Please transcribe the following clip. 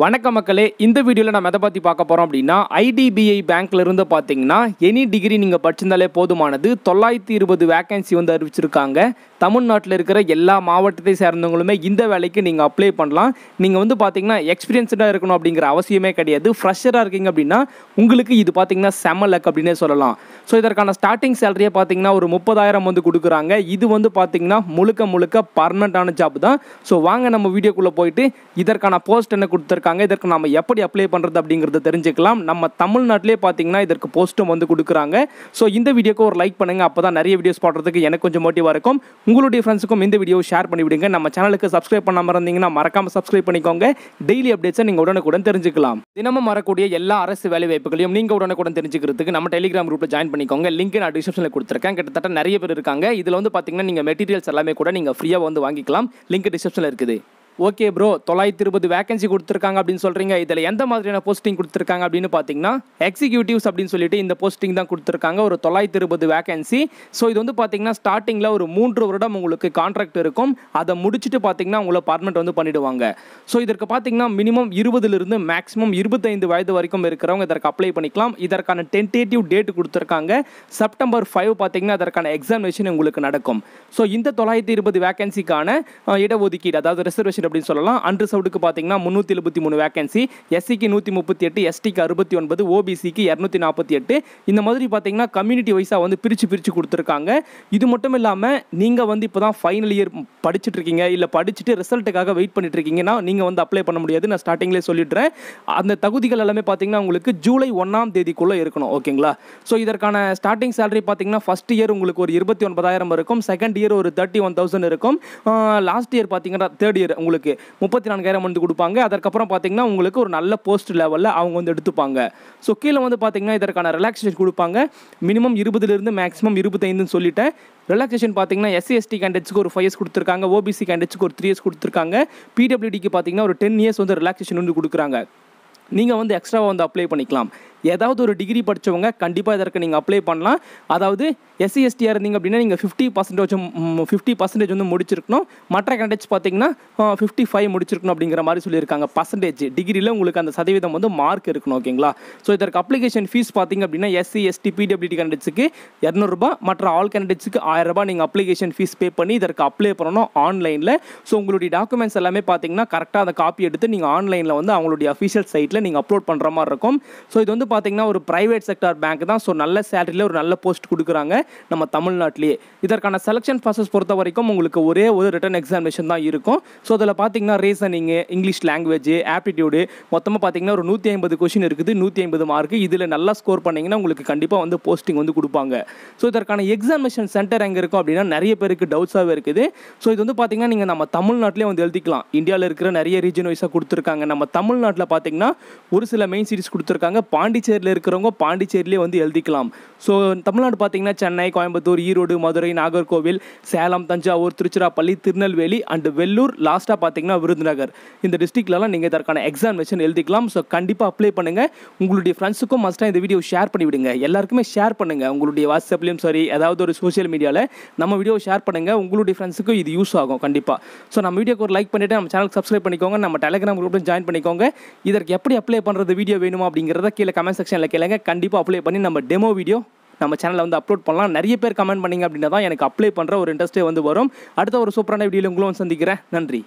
வணக்க மக்களே இந்த வீடியோவில் நம்ம எதை பற்றி பார்க்க போகிறோம் அப்படின்னா ஐடிபிஐ பேங்க்லேருந்து பார்த்தீங்கன்னா எனி டிகிரி நீங்கள் படிச்சிருந்தாலே போதுமானது தொள்ளாயிரத்தி இருபது வேக்கன்சி வந்து அறிவிச்சிருக்காங்க தமிழ்நாட்டில் இருக்கிற எல்லா மாவட்டத்தை சேர்ந்தவங்களுமே இந்த வேலைக்கு நீங்கள் அப்ளை பண்ணலாம் நீங்கள் வந்து பார்த்தீங்கன்னா எக்ஸ்பீரியன்ஸ்டாக இருக்கணும் அப்படிங்கிற அவசியமே கிடையாது ஃப்ரெஷராக இருக்கீங்க அப்படின்னா உங்களுக்கு இது பார்த்தீங்கன்னா செமலக் அப்படின்னே சொல்லலாம் ஸோ இதற்கான ஸ்டார்டிங் சேலரியை பார்த்தீங்கன்னா ஒரு முப்பதாயிரம் வந்து கொடுக்குறாங்க இது வந்து பார்த்தீங்கன்னா முழுக்க முழுக்க பர்மனெண்ட்டான ஜாப் தான் ஸோ வாங்க நம்ம வீடியோக்குள்ளே போயிட்டு இதற்கான போஸ்ட் என்ன கொடுத்துருக்கு கொடுத்துருக்காங்க இதற்கு நம்ம எப்படி அப்ளை பண்ணுறது அப்படிங்கிறத தெரிஞ்சுக்கலாம் நம்ம தமிழ்நாட்டிலே பார்த்தீங்கன்னா இதற்கு போஸ்ட்டும் வந்து கொடுக்குறாங்க ஸோ இந்த வீடியோக்கு ஒரு லைக் பண்ணுங்கள் அப்போ தான் நிறைய வீடியோஸ் போடுறதுக்கு எனக்கு கொஞ்சம் மோட்டிவாக இருக்கும் உங்களுடைய ஃப்ரெண்ட்ஸுக்கும் இந்த வீடியோ ஷேர் பண்ணிவிடுங்க நம்ம சேனலுக்கு சப்ஸ்கிரைப் பண்ணாமல் இருந்தீங்கன்னா மறக்காமல் சப்ஸ்கிரைப் பண்ணிக்கோங்க டெய்லி அப்டேட்ஸை நீங்கள் உடனுக்குடன் தெரிஞ்சுக்கலாம் தினமும் வரக்கூடிய எல்லா அரசு வேலை வாய்ப்புகளையும் நீங்கள் உடனுக்குடன் தெரிஞ்சுக்கிறதுக்கு நம்ம டெலிகிராம் குரூப்பில் ஜாயின் பண்ணிக்கோங்க லிங்க் நான் டிஸ்கிரிப்ஷனில் கொடுத்துருக்கேன் கிட்டத்தட்ட நிறைய பேர் இருக்காங்க இதில் வந்து பார்த்தீங்கன்னா நீங்கள் மெட்டீரியல்ஸ் எல்லாமே கூட நீங்கள் ஃப்ரீயாக வந்து வாங்கிக்கலாம் லிங்க் டிஸ்கிரிப்ஷனில் இருக்குது ஓகே ப்ரோ தொள்ளாயிரத்தி இருபது வேகன்சி கொடுத்துருக்காங்க அப்படின்னு சொல்கிறீங்க இதில் எந்த மாதிரியான போஸ்டிங் கொடுத்துருக்காங்க அப்படின்னு பார்த்தீங்கன்னா எக்ஸிக்யூட்டிவ்ஸ் அப்படின்னு சொல்லிட்டு இந்த போஸ்டிங் தான் கொடுத்துருக்காங்க ஒரு தொள்ளாயிரத்தி இருபது வேகன்சி ஸோ இது வந்து பார்த்தீங்கன்னா ஸ்டார்டிங்கில் ஒரு மூன்று வருடம் உங்களுக்கு கான்ட்ராக்ட் இருக்கும் அதை முடிச்சுட்டு பார்த்தீங்கன்னா உங்களை பர்மனெண்ட் வந்து பண்ணிவிடுவாங்க ஸோ இதற்கு பார்த்தீங்கன்னா மினிமம் இருபதுலேருந்து மேக்ஸிமம் இருபத்தைந்து வயது வரைக்கும் இருக்கிறவங்க இதற்கு அப்ளை பண்ணிக்கலாம் இதற்கான டென்டேட்டிவ் டேட் கொடுத்துருக்காங்க செப்டம்பர் ஃபைவ் பார்த்தீங்கன்னா அதற்கான எக்ஸாமினேஷன் உங்களுக்கு நடக்கும் ஸோ இந்த தொள்ளாயிரத்தி இருபது வேகன்சிக்கான இடஒதுக்கீடு அதாவது ரிசர்வேஷன் சீட் அப்படின்னு சொல்லலாம் சவுடுக்கு பார்த்தீங்கன்னா முந்நூற்றி எழுபத்தி மூணு வேகன்சி எஸ்சிக்கு நூற்றி முப்பத்தி எட்டு எஸ்டிக்கு அறுபத்தி ஒன்பது ஓபிசிக்கு இரநூத்தி நாற்பத்தி எட்டு இந்த மாதிரி பார்த்தீங்கன்னா கம்யூனிட்டி வைஸாக வந்து பிரித்து பிரித்து கொடுத்துருக்காங்க இது மட்டும் இல்லாமல் நீங்கள் வந்து இப்போ தான் ஃபைனல் இயர் படிச்சுட்டு இருக்கீங்க இல்லை படிச்சுட்டு ரிசல்ட்டுக்காக வெயிட் பண்ணிட்டு இருக்கீங்கன்னா நீங்கள் வந்து அப்ளை பண்ண முடியாது நான் ஸ்டார்டிங்லேயே சொல்லிடுறேன் அந்த தகுதிகள் எல்லாமே பார்த்தீங்கன்னா உங்களுக்கு ஜூலை ஒன்றாம் தேதிக்குள்ளே இருக்கணும் ஓகேங்களா ஸோ இதற்கான ஸ்டார்டிங் சேலரி பார்த்தீங்கன்னா ஃபஸ்ட் இயர் உங்களுக்கு ஒரு இருபத்தி ஒன்பதாயிரம் இருக்கும் செகண்ட் இயர் ஒரு தேர்ட்டி ஒன் தௌசண்ட் இருக்கும் லாஸ்ட் இயர் பார்த்தீங்கன்னா தேர்ட் இயர் உங்களுக்கு உங்களுக்கு முப்பத்தி நான்காயிரம் வந்து கொடுப்பாங்க அதற்கப்புறம் பார்த்தீங்கன்னா உங்களுக்கு ஒரு நல்ல போஸ்ட் லெவலில் அவங்க வந்து எடுத்துப்பாங்க ஸோ கீழே வந்து பார்த்தீங்கன்னா இதற்கான ரிலாக்ஸேஷன் கொடுப்பாங்க மினிமம் இருபதுலேருந்து மேக்ஸிமம் இருபத்தைந்துன்னு சொல்லிட்டேன் ரிலாக்ஸேஷன் பார்த்தீங்கன்னா எஸ்சி எஸ்டி கேண்டிடேட்ஸ்க்கு ஒரு ஃபைவ் இயர்ஸ் கொடுத்துருக்காங்க ஓபிசி கேண்டிடேட்ஸ்க்கு ஒரு த்ரீ இயர்ஸ் கொடுத்துருக்காங்க பிடபிள்யூடிக்கு பார்த்தீங்கன்னா ஒரு டென் இயர்ஸ் வந்து ரிலாக்ஸேஷன் வந்து கொடுக்குறாங்க நீங்கள் வந்து எக்ஸ்ட்ராவாக வந்து அப்ளை பண்ணிக்கலாம் ஏதாவது ஒரு டிகிரி படித்தவங்க கண்டிப்பாக இதற்கு நீங்கள் அப்ளை பண்ணலாம் அதாவது எஸ்சி எஸ்டியாக e இருந்தீங்க அப்படின்னா நீங்கள் ஃபிஃப்டி பர்சன்டேஜ் ஃபிஃப்டி பர்சன்டேஜ் வந்து முடிச்சிருக்கணும் மற்ற கேண்டிடேட்ஸ் பார்த்தீங்கன்னா ஃபிஃப்டி ஃபைவ் முடிச்சிருக்கணும் அப்படிங்கிற மாதிரி சொல்லியிருக்காங்க பர்சன்டேஜ் டிகிரியில் உங்களுக்கு அந்த சதவீதம் வந்து மார்க் இருக்கணும் ஓகேங்களா ஸோ இதற்கு அப்ளிகேஷன் ஃபீஸ் பார்த்தீங்க அப்படின்னா எஸ்சி எஸ்டி பிடபிள்யூடி கேண்டிடேட்ஸுக்கு இரநூறுபா மற்ற ஆல் கேண்டிடேட்ஸுக்கு ஆயிரரூபா நீங்கள் அப்ளிகேஷன் ஃபீஸ் பே பண்ணி இதற்கு அப்ளை பண்ணணும் ஆன்லைனில் ஸோ உங்களுடைய டாக்குமெண்ட்ஸ் எல்லாமே பார்த்தீங்கன்னா கரெக்டாக அந்த காப்பி எடுத்து நீங்கள் ஆன்லைனில் வந்து அவங்களுடைய அஃபிஷியல் சைட்டில் நீங்கள் அப்லோட் பண்ணுற மாதிரி இருக்கும் ஸோ இது வந்து பார்த்தீங்கன்னா ஒரு ப்ரைவேட் செக்டார் பேங்க் தான் ஸோ நல்ல சேலரியில் ஒரு நல்ல போஸ்ட் கொடுக்குறாங்க நம்ம தமிழ்நாட்டிலேயே இதற்கான செலெக்ஷன் ப்ராசஸ் பொறுத்த வரைக்கும் உங்களுக்கு ஒரே ஒரு ரிட்டன் எக்ஸாமினேஷன் தான் இருக்கும் ஸோ அதில் பார்த்தீங்கன்னா ரீசனிங்கு இங்கிலீஷ் லாங்குவேஜ் ஆப்டிடியூடு மொத்தமாக பார்த்தீங்கன்னா ஒரு நூற்றி ஐம்பது கொஷின் இருக்குது நூற்றி ஐம்பது மார்க்கு இதில் நல்லா ஸ்கோர் பண்ணிங்கன்னா உங்களுக்கு கண்டிப்பாக வந்து போஸ்டிங் வந்து கொடுப்பாங்க ஸோ இதற்கான எக்ஸாமினேஷன் சென்டர் எங்கே இருக்கும் அப்படின்னா நிறைய பேருக்கு டவுட்ஸாகவே இருக்குது ஸோ இது வந்து பார்த்தீங்கன்னா நீங்கள் நம்ம தமிழ்நாட்டிலே வந்து எழுதிக்கலாம் இந்தியாவில் இருக்கிற நிறைய ரீஜன் வைஸாக கொடுத்துருக்காங்க நம்ம தமிழ்நாட்டில் பார்த்தீங்கன்னா ஒரு சில மெயின் சிட்டிஸ் கொடுத்துருக்காங்க பாண்டி பாண்டிச்சேரியில் இருக்கிறவங்க பாண்டிச்சேரியிலே வந்து எழுதிக்கலாம் ஸோ தமிழ்நாடு பார்த்தீங்கன்னா சென்னை கோயம்புத்தூர் ஈரோடு மதுரை நாகர்கோவில் சேலம் தஞ்சாவூர் திருச்சிராப்பள்ளி திருநெல்வேலி அண்ட் வெள்ளூர் லாஸ்ட்டாக பார்த்தீங்கன்னா விருதுநகர் இந்த டிஸ்ட்ரிக்ட்லலாம் நீங்கள் இதற்கான எக்ஸாமினேஷன் எழுதிக்கலாம் ஸோ கண்டிப்பாக அப்ளை பண்ணுங்கள் உங்களுடைய ஃப்ரெண்ட்ஸுக்கும் மஸ்ட்டாக இந்த வீடியோ ஷேர் பண்ணிவிடுங்க எல்லாருக்குமே ஷேர் பண்ணுங்கள் உங்களுடைய வாட்ஸ்அப்லேயும் சரி ஏதாவது ஒரு சோஷியல் மீடியாவில் நம்ம வீடியோ ஷேர் பண்ணுங்கள் உங்களுடைய ஃப்ரெண்ட்ஸுக்கும் இது யூஸ் ஆகும் கண்டிப்பாக ஸோ நம்ம வீடியோக்கு ஒரு லைக் பண்ணிவிட்டு நம்ம சேனலுக்கு சப்ஸ்கிரைப் பண்ணிக்கோங்க நம்ம டெலிகிராம் குரூப்லையும் ஜாயின் பண்ணிக்கோங்க இதற்கு எப்படி அப்ளை பண்ணுறது வீடியோ வேணுமா அப்படிங்கிறத கீழே கமெண்ட் கமெண்ட் செக்ஷனில் கேளுங்க கண்டிப்பாக அப்ளை பண்ணி நம்ம டெமோ வீடியோ நம்ம சேனலில் வந்து அப்லோட் பண்ணலாம் நிறைய பேர் கமெண்ட் பண்ணிங்க அப்படின்னா தான் எனக்கு அப்ளை பண்ணுற ஒரு இன்ட்ரெஸ்ட்டே வந்து வரும் அடுத்த ஒரு சூப்பரான வீடியோவில் உங்களும் சந்திக்கிறேன் நன்றி